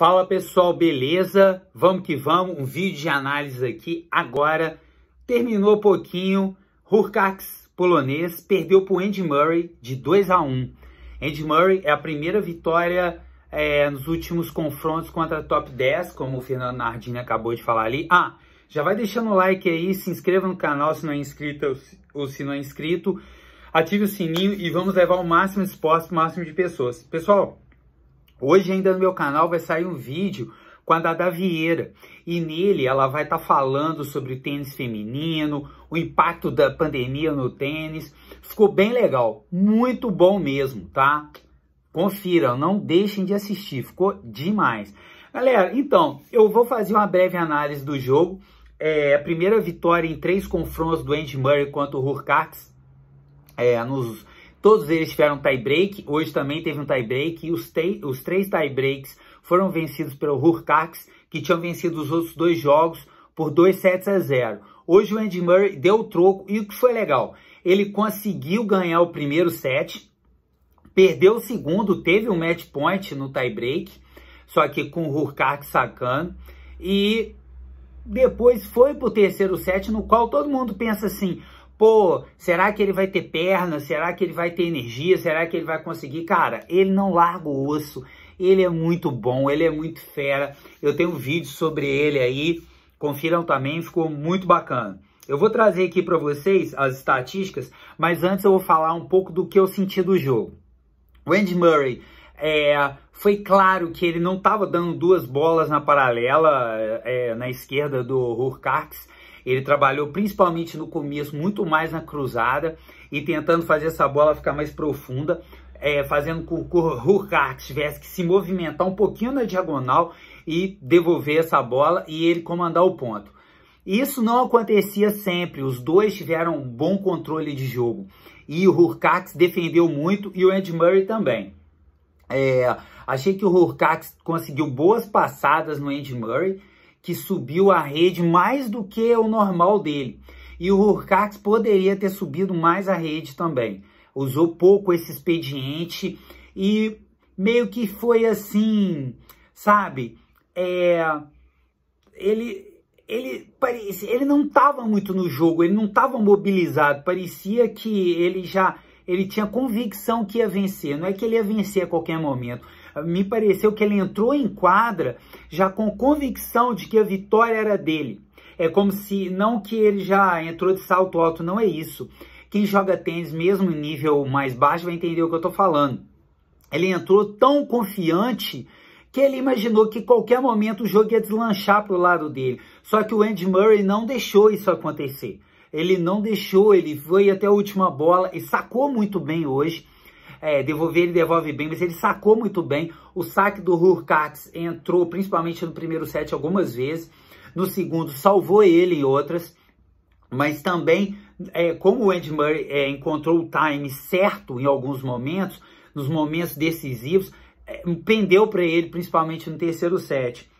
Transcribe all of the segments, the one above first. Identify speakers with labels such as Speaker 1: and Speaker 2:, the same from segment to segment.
Speaker 1: Fala pessoal, beleza? Vamos que vamos, um vídeo de análise aqui agora. Terminou pouquinho, Hurkacz polonês perdeu para o Andy Murray de 2 a 1. Andy Murray é a primeira vitória é, nos últimos confrontos contra a top 10, como o Fernando Nardini acabou de falar ali. Ah, já vai deixando o like aí, se inscreva no canal se não é inscrito ou se não é inscrito, ative o sininho e vamos levar o máximo de esportes, o máximo de pessoas. Pessoal, Hoje ainda no meu canal vai sair um vídeo com a Dada Vieira. E nele ela vai estar tá falando sobre o tênis feminino, o impacto da pandemia no tênis. Ficou bem legal, muito bom mesmo, tá? Confira, não deixem de assistir, ficou demais. Galera, então, eu vou fazer uma breve análise do jogo. É, a primeira vitória em três confrontos do Andy Murray contra o Hurkacz é, nos Todos eles tiveram tie break, hoje também teve um tie break e os, os três tie breaks foram vencidos pelo Hurcax, que tinham vencido os outros dois jogos por 2 sets a 0. Hoje o Andy Murray deu o troco e o que foi legal, ele conseguiu ganhar o primeiro set, perdeu o segundo, teve um match point no tie break, só que com o Hurkacz sacando, e depois foi para o terceiro set, no qual todo mundo pensa assim, pô, será que ele vai ter perna? Será que ele vai ter energia? Será que ele vai conseguir? Cara, ele não larga o osso. Ele é muito bom, ele é muito fera. Eu tenho um vídeo sobre ele aí. Confiram também, ficou muito bacana. Eu vou trazer aqui para vocês as estatísticas, mas antes eu vou falar um pouco do que eu senti do jogo. O Andy Murray é, foi claro que ele não estava dando duas bolas na paralela é, na esquerda do Hurkacz ele trabalhou principalmente no começo, muito mais na cruzada e tentando fazer essa bola ficar mais profunda, é, fazendo com que o Hurkacz tivesse que se movimentar um pouquinho na diagonal e devolver essa bola e ele comandar o ponto. Isso não acontecia sempre, os dois tiveram um bom controle de jogo. E o Hurkacz defendeu muito e o Andy Murray também. É, achei que o Hurkacz conseguiu boas passadas no Andy Murray, que subiu a rede mais do que o normal dele. E o Hurkacz poderia ter subido mais a rede também. Usou pouco esse expediente e meio que foi assim, sabe? É, ele, ele, parecia, ele não estava muito no jogo, ele não estava mobilizado, parecia que ele já ele tinha convicção que ia vencer, não é que ele ia vencer a qualquer momento. Me pareceu que ele entrou em quadra já com convicção de que a vitória era dele. É como se, não que ele já entrou de salto alto, não é isso. Quem joga tênis mesmo em nível mais baixo vai entender o que eu estou falando. Ele entrou tão confiante que ele imaginou que qualquer momento o jogo ia deslanchar para o lado dele. Só que o Andy Murray não deixou isso acontecer ele não deixou, ele foi até a última bola e sacou muito bem hoje. É, devolver ele devolve bem, mas ele sacou muito bem. O saque do Hurkacz entrou principalmente no primeiro set algumas vezes, no segundo salvou ele em outras, mas também é, como o Andy Murray é, encontrou o time certo em alguns momentos, nos momentos decisivos, é, pendeu para ele principalmente no terceiro set.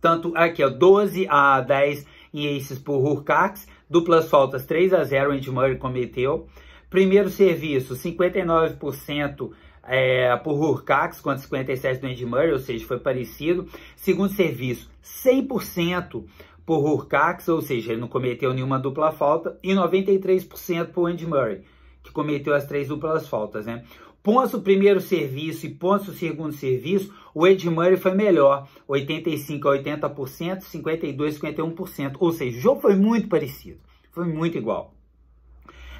Speaker 1: Tanto aqui, ó, 12 a 10 em aces por Hurkacz, Duplas faltas 3 a 0 o Andy Murray cometeu. Primeiro serviço, 59% é, por Hurcax contra 57 do Andy Murray, ou seja, foi parecido. Segundo serviço, 100% por Hurcax, ou seja, ele não cometeu nenhuma dupla falta, e 93% por Andy Murray, que cometeu as três duplas faltas, né? Ponto o primeiro serviço e ponto o segundo serviço, o Ed Murray foi melhor, 85 a 80%, 52 a 51%. Ou seja, o jogo foi muito parecido, foi muito igual.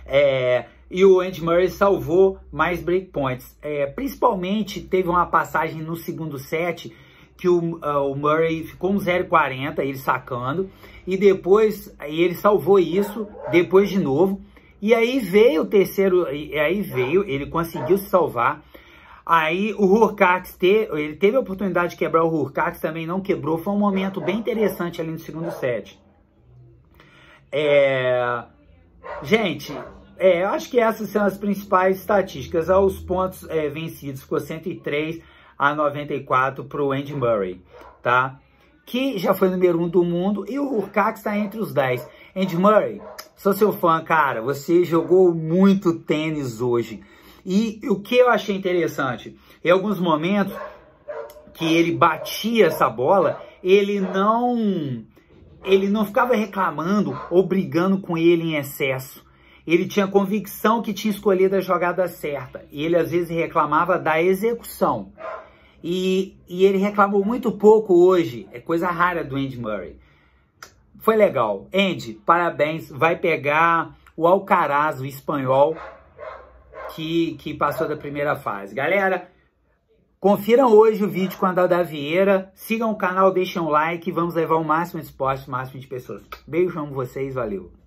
Speaker 1: É, e o Ed Murray salvou mais breakpoints. É, principalmente teve uma passagem no segundo set que o, uh, o Murray ficou um 0,40, ele sacando, e depois ele salvou isso, depois de novo. E aí veio o terceiro, e aí veio, ele conseguiu se salvar. Aí o Hurkacz, te, ele teve a oportunidade de quebrar o Hurkacz, também não quebrou. Foi um momento bem interessante ali no segundo set. É, gente, é, acho que essas são as principais estatísticas. Os pontos é, vencidos, ficou 103 a 94 para o Andy Murray, tá? que já foi número um do mundo, e o Urcax está entre os 10. Andy Murray, sou seu fã, cara, você jogou muito tênis hoje. E o que eu achei interessante, em alguns momentos que ele batia essa bola, ele não ele não ficava reclamando ou brigando com ele em excesso. Ele tinha convicção que tinha escolhido a jogada certa. E ele às vezes reclamava da execução. E, e ele reclamou muito pouco hoje, é coisa rara do Andy Murray. Foi legal. Andy, parabéns, vai pegar o Alcaraz, o espanhol, que, que passou da primeira fase. Galera, confiram hoje o vídeo com a Dalda Vieira, sigam o canal, deixem um like, vamos levar o máximo de esporte, o máximo de pessoas. Beijo, amo vocês, valeu!